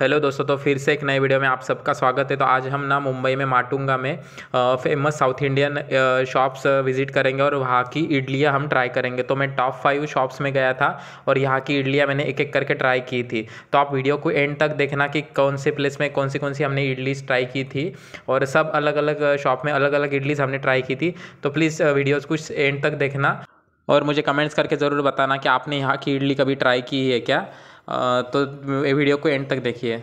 hello दोस्तों तो फिर से एक नए वीडियो में आप सबका स्वागत है तो आज हम ना मुंबई में माटुंगा में famous South Indian shops visit करेंगे और वहाँ की इडलियाँ हम ट्राई करेंगे तो मैं टॉप फाइव शॉप्स में गया था और यहाँ की इडलियाँ मैंने एक एक करके ट्राई की थी तो आप वीडियो को एंड तक देखना कि कौन से प्लेस में कौन सी कौन सी हमने इडलीज ट्राई की थी और सब अलग अलग शॉप में अलग अलग इडलीज हमने ट्राई की थी तो प्लीज़ वीडियोज़ कुछ एंड तक देखना और मुझे कमेंट्स करके ज़रूर बताना कि आपने यहाँ की इडली कभी ट्राई की है क्या तो वीडियो को एंड तक देखिए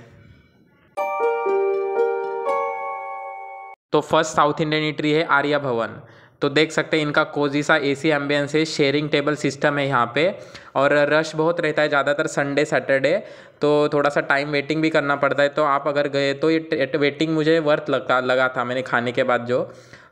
तो फर्स्ट साउथ इंडियन इटरी है आर्या भवन तो देख सकते हैं इनका कोजीसा एसी एम्बियंस है शेयरिंग टेबल सिस्टम है यहाँ पे और रश बहुत रहता है ज़्यादातर संडे सैटरडे तो थोड़ा सा टाइम वेटिंग भी करना पड़ता है तो आप अगर गए तो ये वेटिंग मुझे वर्थ लगता लगा था मैंने खाने के बाद जो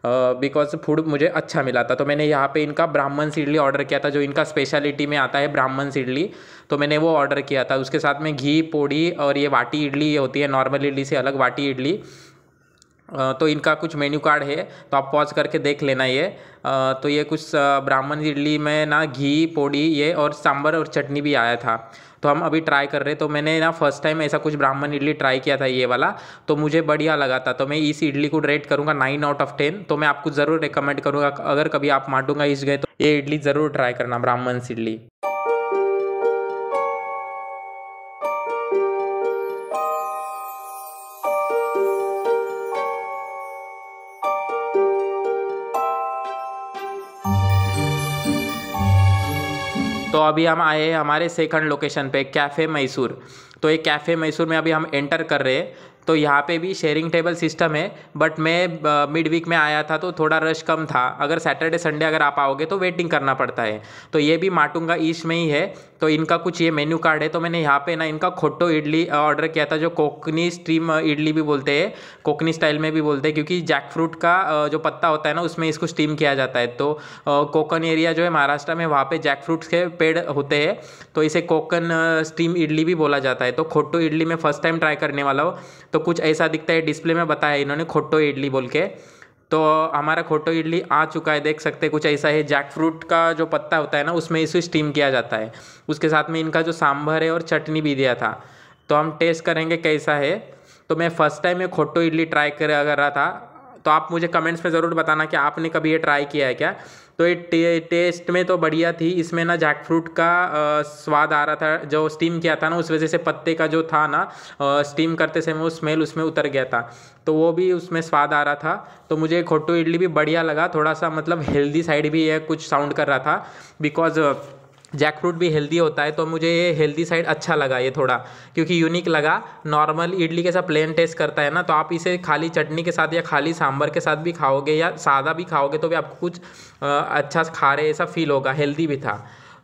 बिकॉज फूड मुझे अच्छा मिला था तो मैंने यहाँ पे इनका ब्राह्मण इडली ऑर्डर किया था जो इनका स्पेशलिटी में आता है ब्राह्मण इडली तो मैंने वो ऑर्डर किया था उसके साथ में घी पोड़ी और ये वाटी इडली ये होती है नॉर्मल इडली से अलग वाटी इडली तो इनका कुछ मेन्यू कार्ड है तो आप पॉज करके देख लेना ये तो ये कुछ ब्राह्मण इडली में ना घी पोड़ी ये और सांभर और चटनी भी आया था तो हम अभी ट्राई कर रहे तो मैंने ना फर्स्ट टाइम ऐसा कुछ ब्राह्मण इडली ट्राई किया था ये वाला तो मुझे बढ़िया लगा था तो मैं इस इडली को रेट करूँगा नाइन आउट ऑफ टेन तो मैं आपको ज़रूर रिकमेंड करूँगा अगर कभी आप माटूंगा इस गए तो ये इडली ज़रूर ट्राई करना ब्राह्मण इडली तो अभी हम आए हमारे सेकंड लोकेशन पे कैफ़े मैसूर तो ये कैफ़े मैसूर में अभी हम एंटर कर रहे हैं तो यहाँ पे भी शेयरिंग टेबल सिस्टम है बट मैं मिड वीक में आया था तो थोड़ा रश कम था अगर सैटरडे संडे अगर आप आओगे तो वेटिंग करना पड़ता है तो ये भी माटुंगा ईस्ट में ही है तो इनका कुछ ये मेन्यू कार्ड है तो मैंने यहाँ पे ना इनका खोटो इडली ऑर्डर किया था जो कोकनी स्ट्रीम इडली भी बोलते हैं कोकनी स्टाइल में भी बोलते हैं क्योंकि जैक फ्रूट का जो पत्ता होता है ना उसमें इसको स्टीम किया जाता है तो कोकन एरिया जो है महाराष्ट्र में वहाँ पे जैक फ्रूट्स के पेड़ होते हैं तो इसे कोकन स्टीम इडली भी बोला जाता है तो खोटो इडली मैं फर्स्ट टाइम ट्राई करने वाला हूँ तो तो कुछ ऐसा दिखता है डिस्प्ले में बताया इन्होंने खोटो इडली बोल के तो हमारा खोटो इडली आ चुका है देख सकते कुछ ऐसा है जैक फ्रूट का जो पत्ता होता है ना उसमें इसे स्टीम किया जाता है उसके साथ में इनका जो सांभर है और चटनी भी दिया था तो हम टेस्ट करेंगे कैसा है तो मैं फ़र्स्ट टाइम ये खोटो इडली ट्राई कर रहा था तो आप मुझे कमेंट्स में ज़रूर बताना कि आपने कभी ये ट्राई किया है क्या तो ये टे, टेस्ट में तो बढ़िया थी इसमें ना जैक फ्रूट का आ, स्वाद आ रहा था जो स्टीम किया था ना उस वजह से पत्ते का जो था ना आ, स्टीम करते समय वो स्मेल उसमें उतर गया था तो वो भी उसमें स्वाद आ रहा था तो मुझे खोटू इडली भी बढ़िया लगा थोड़ा सा मतलब हेल्दी साइड भी है कुछ साउंड कर रहा था बिकॉज़ जैक फ्रूट भी हेल्दी होता है तो मुझे ये हेल्दी साइड अच्छा लगा ये थोड़ा क्योंकि यूनिक लगा नॉर्मल इडली के साथ प्लेन टेस्ट करता है ना तो आप इसे खाली चटनी के साथ या खाली सांभर के साथ भी खाओगे या सादा भी खाओगे तो भी आपको कुछ अच्छा खा रहे ऐसा फील होगा हेल्दी भी था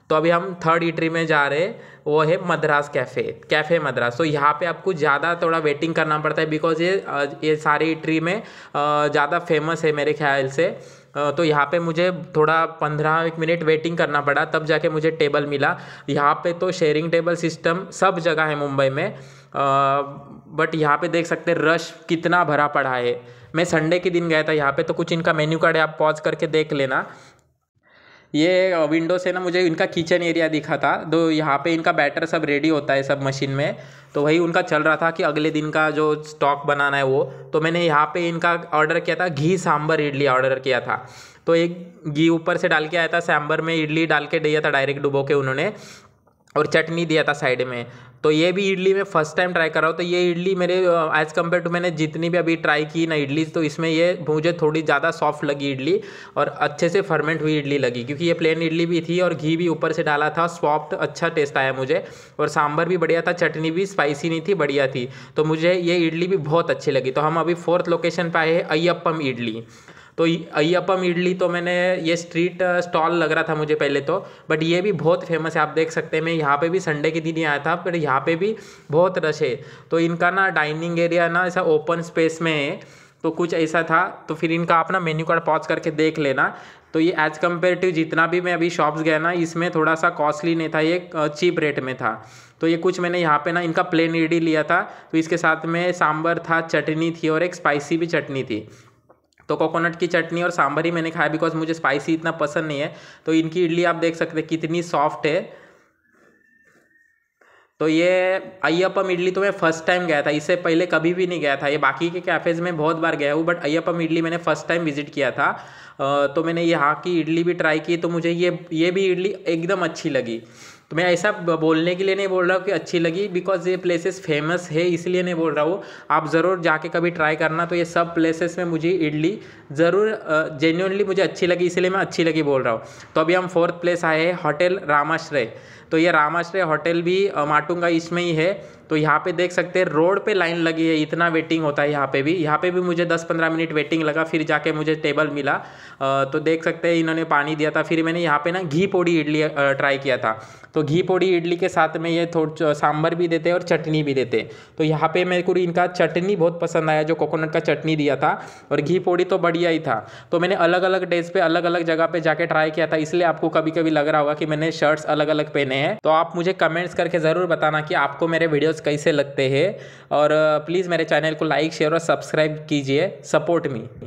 तो अभी हम थर्ड ईटरी में जा रहे वो है मद्रास कैफ़े कैफ़े मद्रास तो यहाँ पे आपको ज़्यादा थोड़ा वेटिंग करना पड़ता है बिकॉज ये ये सारी ईटरी में ज़्यादा फेमस है मेरे ख्याल से तो यहाँ पे मुझे थोड़ा पंद्रह एक मिनट वेटिंग करना पड़ा तब जाके मुझे टेबल मिला यहाँ पे तो शेयरिंग टेबल सिस्टम सब जगह है मुंबई में बट यहाँ पे देख सकते रश कितना भरा पड़ा है मैं संडे के दिन गया था यहाँ पे तो कुछ इनका मेन्यू कार्ड है आप पॉज करके देख लेना ये विंडो से ना मुझे इनका किचन एरिया दिखा था तो यहाँ पे इनका बैटर सब रेडी होता है सब मशीन में तो वही उनका चल रहा था कि अगले दिन का जो स्टॉक बनाना है वो तो मैंने यहाँ पे इनका ऑर्डर किया था घी सांभर इडली ऑर्डर किया था तो एक घी ऊपर से डाल के आया था सांबर में इडली डाल के दिया था डायरेक्ट डुबो के उन्होंने और चटनी दिया था साइड में तो ये भी इडली में फर्स्ट टाइम ट्राई कर रहा हूँ तो ये इडली मेरे एज़ कम्पेयर टू मैंने जितनी भी अभी ट्राई की ना इडली तो इसमें ये मुझे थोड़ी ज़्यादा सॉफ्ट लगी इडली और अच्छे से फर्मेंट हुई इडली लगी क्योंकि ये प्लेन इडली भी थी और घी भी ऊपर से डाला था सॉफ्ट अच्छा टेस्ट आया मुझे और सांभर भी बढ़िया था चटनी भी स्पाइसी नहीं थी बढ़िया थी तो मुझे ये इडली भी बहुत अच्छी लगी तो हम अभी फोर्थ लोकेशन पर आए हैं अयप्पम इडली तो अय्यपम इडली तो मैंने ये स्ट्रीट स्टॉल लग रहा था मुझे पहले तो बट ये भी बहुत फेमस है आप देख सकते हैं मैं यहाँ पे भी संडे के दिन ही आया था पर यहाँ पे भी बहुत रश है तो इनका ना डाइनिंग एरिया ना ऐसा ओपन स्पेस में है तो कुछ ऐसा था तो फिर इनका आप ना मेन्यू कार्ड पॉज करके देख लेना तो ये एज कम्पेयर टू जितना भी मैं अभी शॉप्स गया ना इसमें थोड़ा सा कॉस्टली नहीं था ये चीप रेट में था तो ये कुछ मैंने यहाँ पे ना इनका प्लेन इडली लिया था तो इसके साथ में सांबर था चटनी थी और एक स्पाइसी भी चटनी थी तो कोकोनट की चटनी और सांभर ही मैंने खाया बिकॉज मुझे स्पाइसी इतना पसंद नहीं है तो इनकी इडली आप देख सकते हैं कितनी सॉफ्ट है तो ये अय्यपम इडली तो मैं फर्स्ट टाइम गया था इससे पहले कभी भी नहीं गया था ये बाकी के कैफ़ेज़ में बहुत बार गया हूँ बट अय्यपम इडली मैंने फर्स्ट टाइम विजिट किया था तो मैंने यहाँ की इडली भी ट्राई की तो मुझे ये ये भी इडली एकदम अच्छी लगी तो मैं ऐसा बोलने के लिए नहीं बोल रहा हूँ कि अच्छी लगी बिकॉज ये प्लेसेस फेमस है इसलिए नहीं बोल रहा हूँ आप ज़रूर जाके कभी ट्राई करना तो ये सब प्लेसेस में मुझे इडली ज़रूर जेन्यूनली मुझे अच्छी लगी इसलिए मैं अच्छी लगी बोल रहा हूँ तो अभी हम फोर्थ प्लेस आए हैं होटल रामाश्रय तो ये रामाश्रय होटल भी माटुंगा इसमें ही है तो यहाँ पे देख सकते हैं रोड पे लाइन लगी है इतना वेटिंग होता है यहाँ पे भी यहाँ पे भी मुझे 10-15 मिनट वेटिंग लगा फिर जाके मुझे टेबल मिला तो देख सकते हैं इन्होंने पानी दिया था फिर मैंने यहाँ पे ना घी पोड़ी इडली ट्राई किया था तो घी पोड़ी इडली के साथ में ये थोड़ा सांभर भी देते और चटनी भी देते तो यहाँ पर मेरे को इनका चटनी बहुत पसंद आया जो कोकोनट का चटनी दिया था और घी पोड़ी तो बढ़िया ही था तो मैंने अलग अलग डेज पर अलग अलग जगह पर जाके ट्राई किया था इसलिए आपको कभी कभी लग रहा होगा कि मैंने शर्ट्स अलग अलग पहने हैं तो आप मुझे कमेंट्स करके ज़रूर बताना कि आपको मेरे वीडियो वीडियोस कैसे लगते हैं और प्लीज़ uh, मेरे चैनल को लाइक शेयर और सब्सक्राइब कीजिए सपोर्ट मी